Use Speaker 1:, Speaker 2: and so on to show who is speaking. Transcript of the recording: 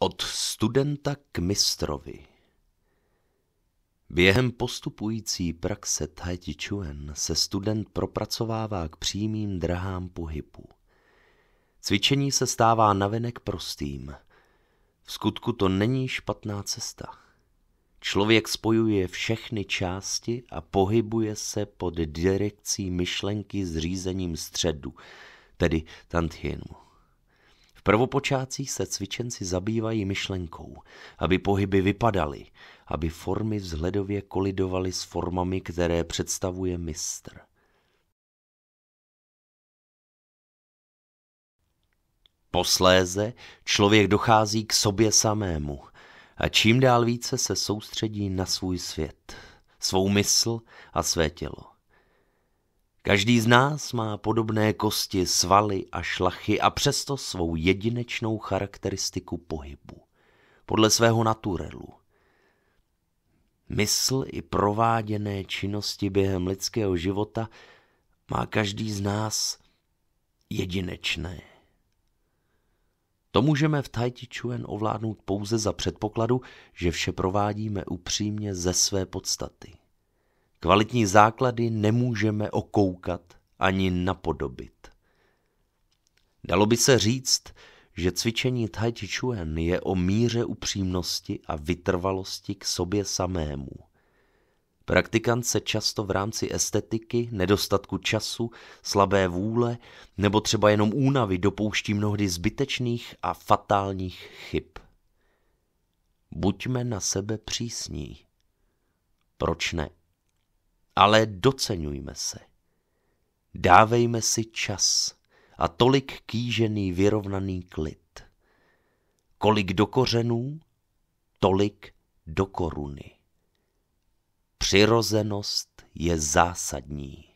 Speaker 1: Od studenta k mistrovi Během postupující praxe Tai Chi Chuan se student propracovává k přímým drahám pohybu. Cvičení se stává navenek prostým. V skutku to není špatná cesta. Člověk spojuje všechny části a pohybuje se pod direkcí myšlenky s řízením středu, tedy tantienu prvopočátcích se cvičenci zabývají myšlenkou, aby pohyby vypadaly, aby formy vzhledově kolidovaly s formami, které představuje mistr. Posléze člověk dochází k sobě samému a čím dál více se soustředí na svůj svět, svou mysl a své tělo. Každý z nás má podobné kosti, svaly a šlachy a přesto svou jedinečnou charakteristiku pohybu, podle svého naturelu. Mysl i prováděné činnosti během lidského života má každý z nás jedinečné. To můžeme v Tai Chuan ovládnout pouze za předpokladu, že vše provádíme upřímně ze své podstaty. Kvalitní základy nemůžeme okoukat ani napodobit. Dalo by se říct, že cvičení Tai Chi Chuan je o míře upřímnosti a vytrvalosti k sobě samému. Praktikant se často v rámci estetiky, nedostatku času, slabé vůle nebo třeba jenom únavy dopouští mnohdy zbytečných a fatálních chyb. Buďme na sebe přísní. Proč ne? ale doceňujme se. Dávejme si čas a tolik kýžený vyrovnaný klid. Kolik do kořenů, tolik do koruny. Přirozenost je zásadní.